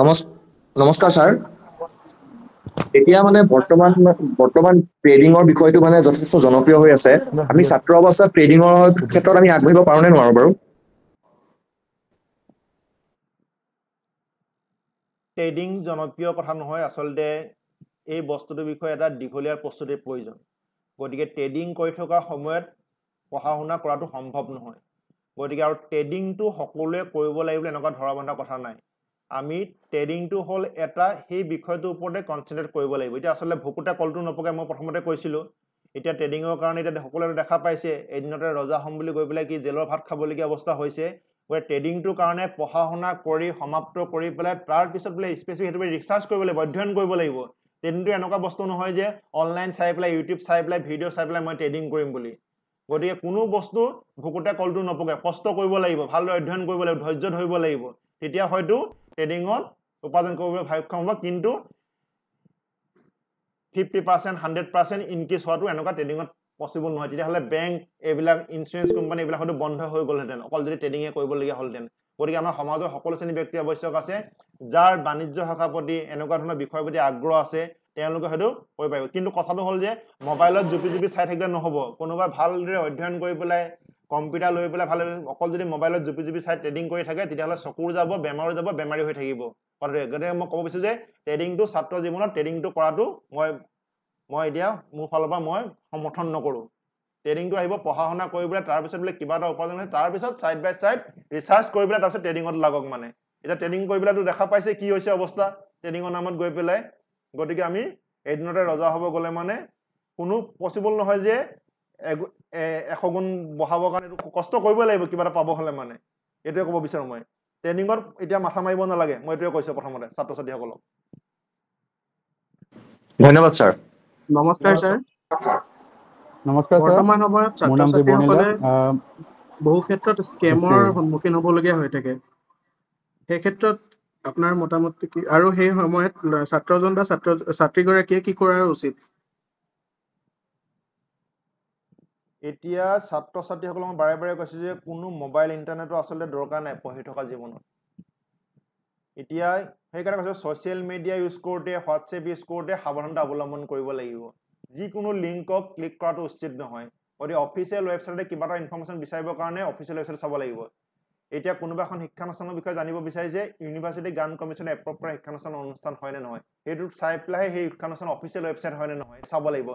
নমস্কাৰ ছাৰ এতিয়া মানে বৰ্তমান বৰ্তমান ট্ৰেডিঙৰ বিষয়টো মানে যথেষ্ট জনপ্ৰিয় হৈ আছে আমি ছাত্ৰ অৱস্থাত ট্ৰেডিঙৰ ক্ষেত্ৰত আমি আগবাঢ়িব পাৰোঁ নে নোৱাৰো বাৰু ট্ৰেডিং জনপ্ৰিয় কথা নহয় আচলতে এই বস্তুটোৰ বিষয়ে এটা দীঘলীয়া প্ৰস্তুতিৰ প্ৰয়োজন গতিকে ট্ৰেডিং কৰি থকা সময়ত পঢ়া শুনা কৰাটো সম্ভৱ নহয় গতিকে আৰু ট্ৰেডিংটো সকলোৱে কৰিব লাগিব এনেকুৱা ধৰা বন্ধা কথা নাই আমি ট্ৰেডিংটো হ'ল এটা সেই বিষয়টোৰ ওপৰতে কনচেনট্ৰেট কৰিব লাগিব এতিয়া আচলতে ভুকুতা কলটো নপকে মই প্ৰথমতে কৈছিলোঁ এতিয়া ট্ৰেডিঙৰ কাৰণে এতিয়া সকলোৱে দেখা পাইছে এদিনতে ৰজা হ'ম বুলি গৈ পেলাই কি জেলৰ ভাত খাবলগীয়া অৱস্থা হৈছে গতিকে ট্ৰেডিংটোৰ কাৰণে পঢ়া শুনা কৰি সমাপ্ত কৰি পেলাই তাৰপিছত বোলে স্পেচিফিক সেইটো ৰিচাৰ্চ কৰিব লাগিব অধ্যয়ন কৰিব লাগিব ট্ৰেডিংটো এনেকুৱা বস্তু নহয় যে অনলাইন চাই পেলাই ইউটিউব চাই পেলাই ভিডিঅ' চাই পেলাই মই ট্ৰেডিং কৰিম বুলি গতিকে কোনো বস্তু ভুকুতে কলটো নপকে কষ্ট কৰিব লাগিব ভালদৰে অধ্যয়ন কৰিব লাগিব ধৈৰ্য ধৰিব লাগিব তেতিয়া হয়তো ট্ৰেডিঙত উপাৰ্জন কৰিবলৈ সক্ষম হ'ব কিন্তু fifty percent hundred percent increase হোৱাটো এনেকুৱা ট্ৰেডিঙত পচিবল নহয় তেতিয়াহ'লে বেংক এইবিলাক ইঞ্চুৰেঞ্চ কোম্পানী হয়তো বন্ধ হৈ গ'লহেঁতেন অকল যদি ট্ৰেডিঙে কৰিবলগীয়া হ'লহেঁতেন গতিকে আমাৰ সমাজৰ সকলো শ্ৰেণী ব্যক্তি আৱশ্যক আছে যাৰ বাণিজ্য শাখাৰ প্ৰতি এনেকুৱা ধৰণৰ বিষয়ৰ প্ৰতি আগ্ৰহ আছে তেওঁলোকে হয়তো কৰিব পাৰিব কিন্তু কথাটো হ'ল যে মোবাইলত জুপি জুপি চাই থাকিলে নহ'ব কোনোবাই ভালদৰে অধ্যয়ন কৰি পেলাই কম্পিউটাৰ লৈ পেলাই ভালে অকল যদি মোবাইলত জুপি জুপি চাই ট্ৰেডিং কৰি থাকে তেতিয়াহ'লে চকুৰ যাব বেমাৰো যাব বেমাৰী হৈ থাকিব গতিকে মই ক'ব বিচাৰিছোঁ যে ট্ৰেডিংটো ছাত্ৰ জীৱনত ট্ৰেডিংটো কৰাটো মই মই এতিয়া মোৰ ফালৰ পৰা মই সমৰ্থন নকৰোঁ ট্ৰেডিংটো আহিব পঢ়া শুনা কৰি পেলাই তাৰপিছত বোলে কিবা এটা উপাৰ্জন হয় তাৰপিছত ছাইড বাই ছাইড ৰিচাৰ্জ কৰি পেলাই তাৰপিছত ট্ৰেডিঙত লাগক মানে এতিয়া ট্ৰেডিং কৰি পেলাইতো দেখা পাইছে কি হৈছে অৱস্থা ট্ৰেডিঙৰ নামত গৈ পেলাই গতিকে আমি এদিনতে ৰজা হ'ব গ'লে মানে কোনো পচিবল নহয় যে এশ গুণ বঢ়াবৰ কাৰণে এইটো কষ্ট কৰিব লাগিব কিবা এটা পাব হ'লে মানে এইটোৱে ক'ব বিচাৰোঁ মই ট্ৰেনিঙত এতিয়া মাথা মাৰিব নালাগে মই এইটোৱে কৈছো প্ৰথমতে ছাত্ৰ ছাত্ৰীসকলক ধন্যবাদ ছাৰ নমস্কাৰ ছাৰ নমস্কাৰ বৰ্তমান সময়ত ছাত্ৰ-ছাত্ৰীসকলে বহু ক্ষেত্ৰত স্কেমৰ সন্মুখীন হ'বলগীয়া হৈ থাকে সেই ক্ষেত্ৰত আপোনাৰ মতামত কি আৰু সেই সময়ত ছাত্ৰজন বা ছাত্ৰ ছাত্ৰীগৰাকীয়ে কি কৰা উচিত এতিয়া ছাত্ৰ ছাত্ৰীসকলক মই বাৰে বাৰে কৈছোঁ যে কোনো মোবাইল ইণ্টাৰনেটৰ আচলতে দৰকাৰ নাই পঢ়ি থকা জীৱনত এতিয়া সেইকাৰণে কৈছোঁ ছ'চিয়েল মিডিয়া ইউজ কৰোঁতে হোৱাটছএপ ইউজ কৰোঁতে সাৱধানতা অৱলম্বন কৰিব লাগিব যিকোনো লিংকক ক্লিক কৰাটো উচিত নহয় গতিকে অফিচিয়েল ৱেবছাইটে কিবা এটা ইনফৰ্মেশ্যন বিচাৰিবৰ কাৰণে অফিচিয়েল ৱেবছাইট চাব লাগিব এতিয়া কোনোবা এখন শিক্ষানুষ্ঠানৰ বিষয়ে জানিব যে ইউনিভাৰ্চিটি গান কমিশ্যনে এপ্ৰ'ভ কৰা শিক্ষানুষ্ঠান অনুষ্ঠান হয় নে নহয় সেইটো চাই পেলাইহে সেই শিক্ষানুষ্ঠান অফিচিয়েল ৱেবছাইট হয় নে নহয় চাব লাগিব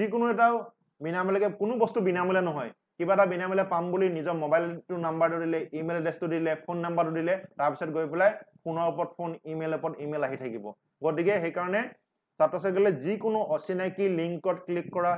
যিকোনো এটা বিনামূলীয়াকৈ কোনো বস্তু বিনামূলীয়া নহয় কিবা এটা বিনামূলীয়া পাম বুলি নিজৰ মোবাইলটো নাম্বাৰটো দিলে ইমেইল এড্ৰেছটো দিলে ফোন নাম্বাৰটো দিলে তাৰপিছত গৈ পেলাই ফোনৰ ওপৰত ফোন ইমেইলৰ ওপৰত ইমেইল আহি থাকিব গতিকে সেইকাৰণে ছাত্ৰ ছাত্ৰছাত্ৰীসকলে যিকোনো অচিনাকি লিংকত ক্লিক কৰা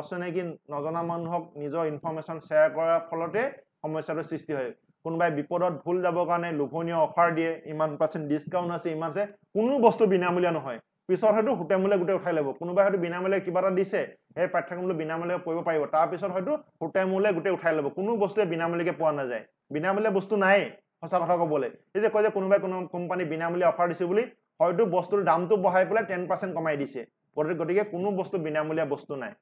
অচিনাকি নজনা মানুহক নিজৰ ইনফৰমেশ্যন শ্বেয়াৰ কৰাৰ ফলতে সমস্যাটোৰ সৃষ্টি হয় কোনোবাই বিপদত ভুল যাবৰ কাৰণে লোভনীয় অফাৰ দিয়ে ইমান পাৰ্চেণ্ট ডিছকাউণ্ট আছে ইমান আছে কোনো বস্তু বিনামূলীয়া নহয় পিছত হয়তো হোটেমূলীয়া গোটেই উঠাই ল'ব কোনোবাই হয়তো বিনামূলীয়া কিবা এটা দিছে সেই পাঠ্যক্ৰমটো বিনামূলীয়া পঢ়িব পাৰিব তাৰপিছত হয়তো হোটেমূলীয়া গোটেই উঠাই ল'ব কোনো বস্তুৱে বিনামূলীয়াকৈ পোৱা নাযায় বিনামূলীয়া বস্তু নাই সঁচা কথা ক'বলৈ এই যে কয় যে কোনোবাই কোনো কোম্পানী বিনামূলীয়া অফাৰ দিছে বুলি হয়তো বস্তুৰ দামটো বঢ়াই পেলাই টেন পাৰ্চেণ্ট কমাই দিছে গতিকে কোনো বস্তু বিনামূলীয়া বস্তু নাই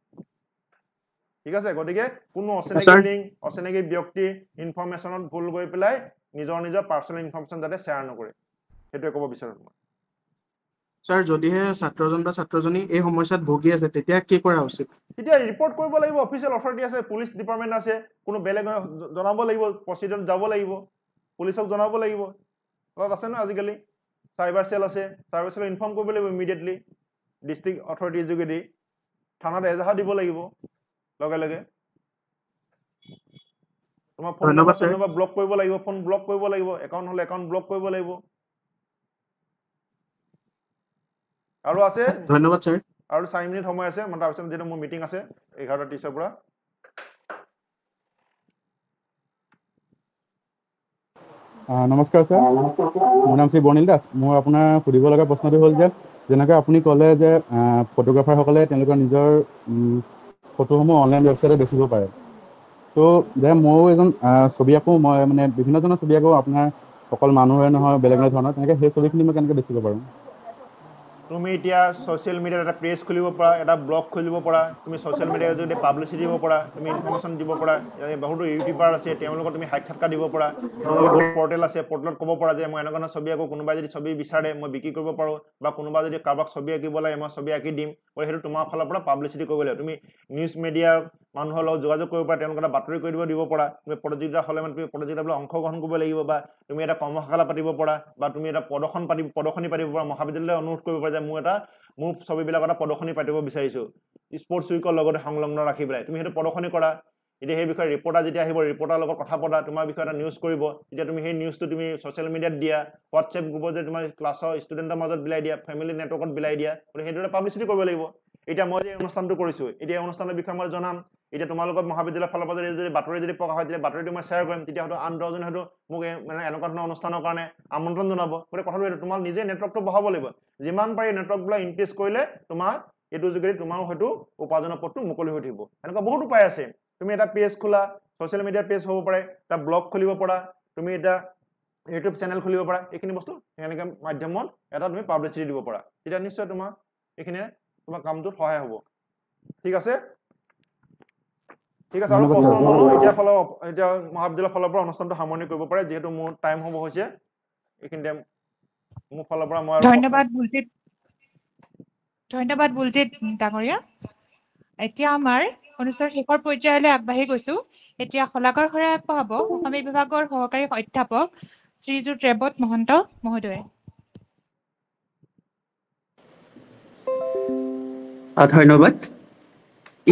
ঠিক আছে গতিকে কোনো অচিনাকি অচিনাকি ব্যক্তিৰ ইনফৰ্মেশ্যনত ভুল গৈ পেলাই নিজৰ নিজৰ পাৰ্চনেল ইনফৰমেশ্যন যাতে শ্বেয়াৰ নকৰে সেইটোৱে ক'ব বিচাৰোঁ মই ছাৰ যদিহে ছাত্ৰজন বা ছাত্ৰজনী এই সমস্যাত ভুগি আছে তেতিয়া কি কৰা উচিত তেতিয়া ৰিপৰ্ট কৰিব লাগিব অফিচিয়েল অথৰিটি আছে পুলিচ ডিপাৰ্টমেণ্ট আছে কোনো বেলেগ জনাব লাগিব প্ৰচিডেণ্ট যাব লাগিব পুলিচক জনাব লাগিব তাত আছে ন আজিকালি চাইবাৰ চেল আছে চাইবাৰ চেলক ইনফৰ্ম কৰিব লাগিব ইমিডিয়েটলি ডিষ্ট্ৰিক্ট অথৰিটিৰ যোগেদি থানাত এজাহাৰ দিব লাগিব লগে লগে তোমাৰ ফোন ব্লক কৰিব লাগিব ফোন ব্লক কৰিব লাগিব একাউণ্ট হ'লে একাউণ্ট ব্লক কৰিব লাগিব আৰু আছে ধন্যবাদ স্যাৰ আৰু 4 মিনিট সময় আছে মই তাৰ পিছত মোৰ মিটিং আছে 11টা 30ৰ পৰা নমস্কাৰ স্যাৰ মোৰ নাম শ্ৰী বনিল দাস মই আপোনাৰ সুধিব লগা প্ৰশ্নটো হ'ল যে যেনেকে আপুনি ক'লে যে ফটোগ্ৰাফাৰসকলে তেওঁলোকৰ নিজৰ ফটোসমূহ অনলাইন ৱেবছাইটে বেচিব পাৰে তো যে ময়ো এজন ছবি আঁকো মই মানে বিভিন্নজনৰ ছবি আঁকো আপোনাৰ অকল মানুহে নহয় বেলেগ বেলেগ ধৰণৰ তেনেকৈ সেই ছবিখিনি মই কেনেকৈ বেচিব পাৰোঁ তুমি এতিয়া ছ'চিয়েল মিডিয়াত এটা পেজ খুলিব পৰা এটা ব্লগ খুলিব পৰা তুমি ছ'চিয়েল মিডিয়াত যদি পাব্লিচিটি দিব পৰা তুমি ইনফৰ্মেশ্যন দিব পৰা বহুতো ইউটিউবাৰ আছে তেওঁলোকক তুমি সাক্ষাৎকাৰ দিব পৰা তেওঁলোকৰ বহুত পৰ্টেল আছে পৰ্টেলত ক'ব পৰা যে মই এনেকুৱা ধৰণৰ ছবি আকৌ কোনোবাই যদি ছবি বিচাৰে মই বিক্ৰী কৰিব পাৰোঁ বা কোনোবা যদি কাৰোবাক ছবি আঁকিব লাগে মই ছবি আঁকি দিম আৰু সেইটো তোমাৰ ফালৰ পৰা পাব্লিচিটি কৰিব লাগিব তুমি নিউজ মিডিয়াৰ মানুহৰ লগত যোগাযোগ কৰিব পাৰা তেওঁলোকৰ এটা বাতৰি কৰি দিব দিব পৰা তুমি প্ৰতিযোগিতা হ'লে মানে তুমি প্ৰতিযোগিতাবিলাক অংশগ্ৰহণ কৰিব লাগিব বা তুমি এটা কৰ্মশালা পাতিব পৰা বা তুমি এটা প্ৰদৰ্শন পাতি প্ৰদৰ্শনী পাতিব পৰা মহাবিদ্যালয়ে অনুৰোধ কৰিব পাৰা যে মোৰ এটা মোৰ ছবিবিলাক এটা প্ৰদৰ্শনী পাতিব বিচাৰিছোঁ স্পৰ্টছ উইকৰ লগতে সংলগ্ন ৰাখি পেলাই তুমি সেইটো প্ৰদৰ্শনী কৰা এতিয়া সেই বিষয়ে ৰিপৰ্টাৰ যেতিয়া আহিব ৰিপৰ্টাৰ লগত কথা পতা তোমাৰ বিষয়ে এটা নিউজ কৰিব তেতিয়া তুমি সেই নিউজটো তুমি ছ'চিয়েল মিডিয়াত দিয়া হোৱাটছএপ গ্ৰুপত যে তোমাৰ ক্লাছৰ ষ্টুডেণ্টৰ মাজত বিলাই দিয়া ফেমিলি নেটৱৰ্কত বিলাই দিয়া গতিকে সেইটো এটা পাব্লিচিটি কৰিব লাগিব এতিয়া মই যে এই অনুষ্ঠানটো কৰিছোঁ এতিয়া এই অনুষ্ঠানৰ বিষয়ে মই জনাম এতিয়া তোমালোকৰ মহাবিদ্যালয়ৰ ফালৰ পৰা যদি যদি বাতৰি যদি প্ৰকাশ হয় তেতিয়া বাতৰিটো মই শ্বেয়াৰ কৰিম তেতিয়া হয়তো আন দহজনে হয়তো মোক মানে এনেকুৱা ধৰণৰ অনুষ্ঠানৰ কাৰণে আমন্ত্ৰণ জনাব গতিকে কথাটো এইটো তোমাক নিজে নেটৱৰ্কটো বঢ়াব লাগিব যিমান পাৰি নেটৱৰ্কবিলাক ইনক্ৰিজ কৰিলে তোমাৰ এইটো যোগেদি তোমাৰ হয়তো উপাৰ্জনৰ পথটো মুকলি হৈ থাকিব এনেকুৱা বহুত উপায় আছে তুমি এটা পেজ খোলা ছ'চিয়েল মিডিয়াৰ পেজ হ'ব পাৰে এটা ব্লগ খুলিব পৰা তুমি এটা ইউটিউব চেনেল খুলিব পাৰা এইখিনি বস্তু এনেকৈ মাধ্যমত এটা তুমি পাব্লিচিটি দিব পৰা তেতিয়া নিশ্চয় তোমাৰ এইখিনিয়ে তোমাৰ কামটোত সহায় হ'ব ঠিক আছে ঠিক আছে আৰু প্ৰশ্ন এতিয়া ফালৰ এতিয়া মহাবিদ্যালয়ৰ ফালৰ পৰা অনুষ্ঠানটো সামৰণি কৰিব পাৰে যিহেতু মোৰ টাইম হ'ব হৈছে এইখিনিতে মোৰ ফালৰ পৰা মই ধন্যবাদ বুলজিৎ ধন্যবাদ বুলজিৎ ডাঙৰীয়া এতিয়া আমাৰ অনুষ্ঠানৰ শেষৰ পৰ্যায়লৈ আগবাঢ়ি গৈছো এতিয়া শলাগৰ হৈ আগবঢ়াব অসমী বিভাগৰ সহকাৰী অধ্যাপক শ্ৰীযুত ৰেৱত মহন্ত মহোদয়ে ধন্যবাদ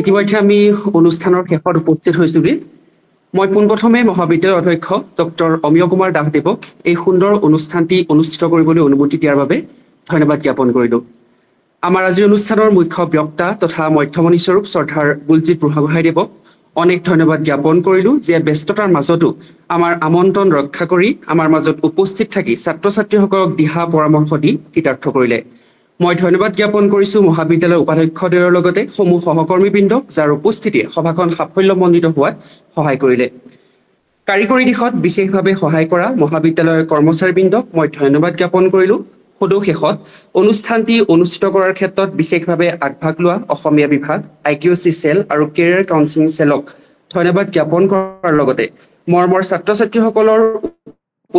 ইতিমধ্যে আমি অনুষ্ঠানৰ শেষত উপস্থিত হৈছোঁ মই পোনপ্ৰথমে মহাবিদ্যালয়ৰ অধ্যক্ষ ডক্টৰ অমীয় কুমাৰ দাসদেৱক এই সুন্দৰ অনুষ্ঠানটি অনুষ্ঠিত কৰিবলৈ অনুমতি দিয়াৰ বাবে ধন্যবাদ জ্ঞাপন কৰিলোঁ আমাৰ আজিৰ অনুষ্ঠানৰ মুখ্য বক্তা তথা মধ্যমণি স্বৰূপ শ্ৰদ্ধাৰ গুলজিৎ বুঢ়াগোহাঁইদেৱক অনেক ধন্যবাদ জ্ঞাপন কৰিলোঁ যে ব্যস্ততাৰ মাজতো আমাৰ আমন্ত্ৰণ ৰক্ষা কৰি আমাৰ মাজত উপস্থিত থাকি ছাত্ৰ ছাত্ৰীসকলক দিহা পৰামৰ্শ দি কৃতাৰ্থ কৰিলে মই ধন্যবাদ জ্ঞাপন কৰিছো মহাবিদ্যালয়ৰ উপাধ্যক্ষদ্বয়ৰ লগতে সমূহ সহকৰ্মীবৃন্দক যাৰ উপস্থিতিয়ে সভাখন সাফল্যমণ্ডিত হোৱাত সহায় কৰিলে কাৰিকৰী দিশত বিশেষভাৱে সহায় কৰা মহাবিদ্যালয়ৰ কৰ্মচাৰীবৃন্দক মই ধন্যবাদ জ্ঞাপন কৰিলো সদৌ শেষত অনুষ্ঠানটি অনুষ্ঠিত কৰাৰ ক্ষেত্ৰত বিশেষভাৱে আগভাগ লোৱা অসমীয়া বিভাগ আই কিউ চি চেল আৰু কেৰিয়াৰ কাউন্সিলিং চেলক ধন্যবাদ জ্ঞাপন কৰাৰ লগতে মৰ্মৰ ছাত্ৰ ছাত্ৰীসকলৰ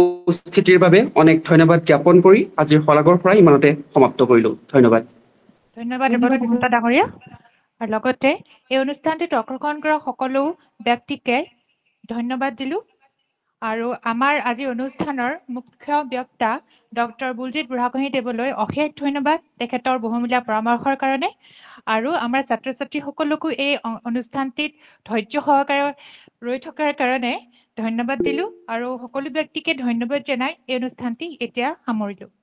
উপস্থিতিৰ বাবে অনেক ধন্যবাদ জ্ঞাপন কৰি আজিৰ শলাগৰ পৰা ইমানতে সমাপ্ত কৰিলো ধন্যবাদ আৰু লগতে এই অনুষ্ঠানটোত অংশগ্ৰহণ কৰা সকলো ব্যক্তিকে ধন্যবাদ দিলো আৰু আমাৰ আজিৰ অনুষ্ঠানৰ মুখ্য ব্যক্তা ডক্টৰ বুলজিৎ বুঢ়াগোহাঁহীদেৱলৈ অশেষ ধন্যবাদ তেখেতৰ বহুমূলীয়া পৰামৰ্শৰ কাৰণে আৰু আমাৰ ছাত্ৰ ছাত্ৰীসকলকো এই অনুষ্ঠানটিত ধৈৰ্য সহকাৰে ৰৈ থকাৰ কাৰণে ধন্যবাদ দিলো আৰু সকলো ব্যক্তিকে ধন্যবাদ জনাই এই অনুষ্ঠানটি এতিয়া সামৰিলোঁ